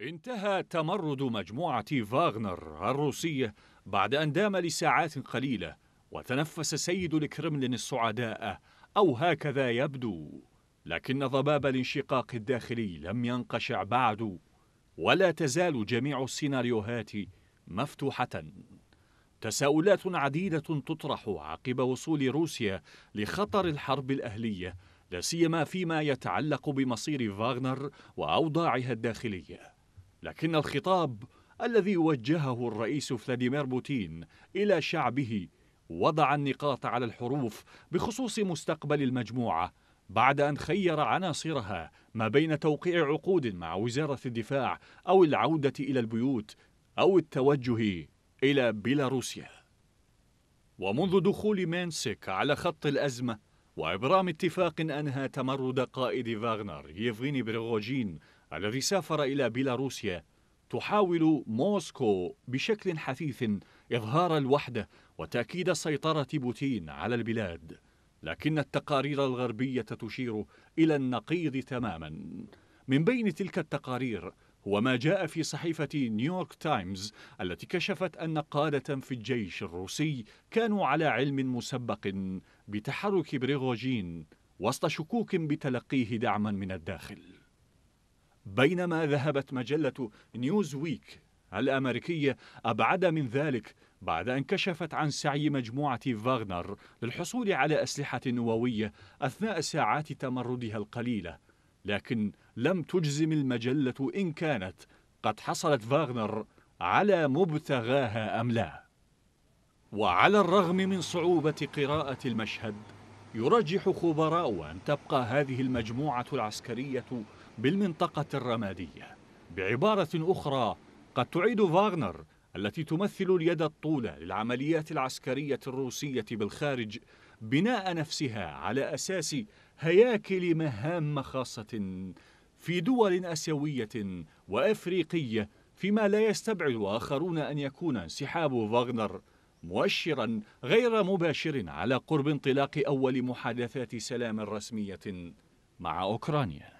انتهى تمرد مجموعة فاغنر الروسية بعد أن دام لساعات قليلة وتنفس سيد الكرملين السعداء أو هكذا يبدو لكن ضباب الانشقاق الداخلي لم ينقشع بعد ولا تزال جميع السيناريوهات مفتوحة تساؤلات عديدة تطرح عقب وصول روسيا لخطر الحرب الأهلية لا سيما فيما يتعلق بمصير فاغنر وأوضاعها الداخلية لكن الخطاب الذي وجهه الرئيس فلاديمير بوتين إلى شعبه وضع النقاط على الحروف بخصوص مستقبل المجموعة بعد أن خير عناصرها ما بين توقيع عقود مع وزارة الدفاع أو العودة إلى البيوت أو التوجه إلى بيلاروسيا ومنذ دخول مينسك على خط الأزمة وإبرام اتفاق أنهى تمرد قائد فاغنر يفغيني بريغوجين الذي سافر إلى بيلاروسيا تحاول موسكو بشكل حثيث إظهار الوحدة وتأكيد سيطرة بوتين على البلاد لكن التقارير الغربية تشير إلى النقيض تماما من بين تلك التقارير هو ما جاء في صحيفة نيويورك تايمز التي كشفت أن قادة في الجيش الروسي كانوا على علم مسبق بتحرك بريغوجين وسط شكوك بتلقيه دعما من الداخل بينما ذهبت مجلة نيوزويك الأمريكية أبعد من ذلك بعد أن كشفت عن سعي مجموعة فاغنر للحصول على أسلحة نووية أثناء ساعات تمردها القليلة لكن لم تجزم المجلة إن كانت قد حصلت فاغنر على مبتغاها أم لا وعلى الرغم من صعوبة قراءة المشهد يرجح خبراء أن تبقى هذه المجموعة العسكرية بالمنطقة الرمادية بعبارة أخرى قد تعيد فاغنر التي تمثل اليد الطولى للعمليات العسكرية الروسية بالخارج بناء نفسها على أساس هياكل مهام خاصة في دول آسيوية وأفريقية فيما لا يستبعد آخرون أن يكون انسحاب فاغنر مؤشرا غير مباشر على قرب انطلاق أول محادثات سلام رسمية مع أوكرانيا